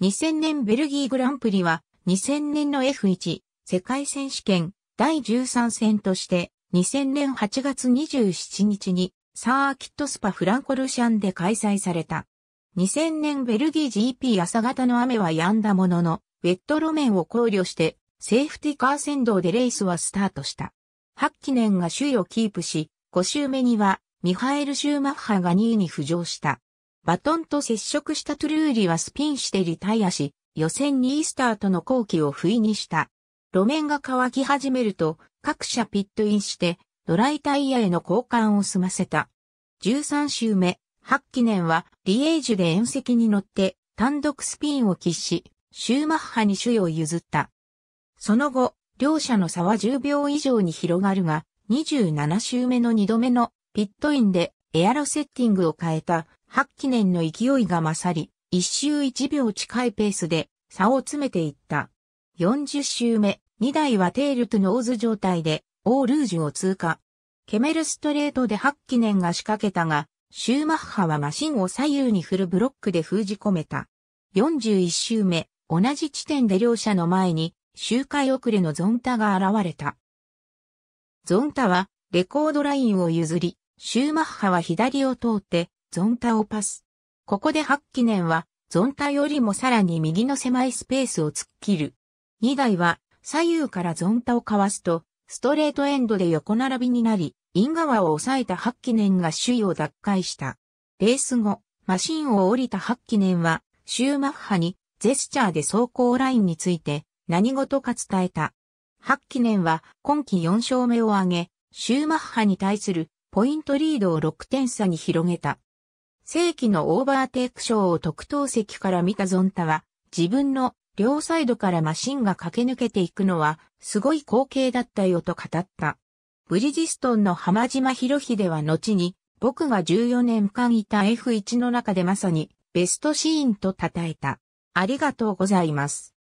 2000年ベルギーグランプリは2000年の F1 世界選手権第13戦として2000年8月27日にサーキットスパフランコルシャンで開催された。2000年ベルギー GP 朝方の雨は止んだものの、ウェット路面を考慮してセーフティカー先導でレースはスタートした。8記念が首位をキープし、5周目にはミハエル・シューマッハが2位に浮上した。バトンと接触したトゥルーリはスピンしてリタイアし、予選2位スタートの後期を不意にした。路面が乾き始めると、各社ピットインして、ドライタイヤへの交換を済ませた。13周目、8記念は、リエージュで遠赤に乗って、単独スピンを喫し、シューマッハに主位を譲った。その後、両者の差は10秒以上に広がるが、27周目の2度目のピットインでエアロセッティングを変えた八記念の勢いが勝り、一周一秒近いペースで差を詰めていった。40周目、2台はテールとノーズ状態で、オールージュを通過。ケメルストレートで八記念が仕掛けたが、シューマッハはマシンを左右に振るブロックで封じ込めた。41周目、同じ地点で両者の前に、周回遅れのゾンタが現れた。ゾンタは、レコードラインを譲り、シューマッハは左を通って、ゾンタをパス。ここでキネンは、ゾンタよりもさらに右の狭いスペースを突っ切る。2台は、左右からゾンタをかわすと、ストレートエンドで横並びになり、イン側を抑えた8記念が首位を奪回した。レース後、マシンを降りた8記念は、シューマッハに、ジェスチャーで走行ラインについて、何事か伝えた。8記念は、今季4勝目を挙げ、シューマッハに対する、ポイントリードを6点差に広げた。正規のオーバーテイクショーを特等席から見たゾンタは、自分の両サイドからマシンが駆け抜けていくのは、すごい光景だったよと語った。ブリヂストンの浜島博秀は後に、僕が14年間いた F1 の中でまさに、ベストシーンと称えた。ありがとうございます。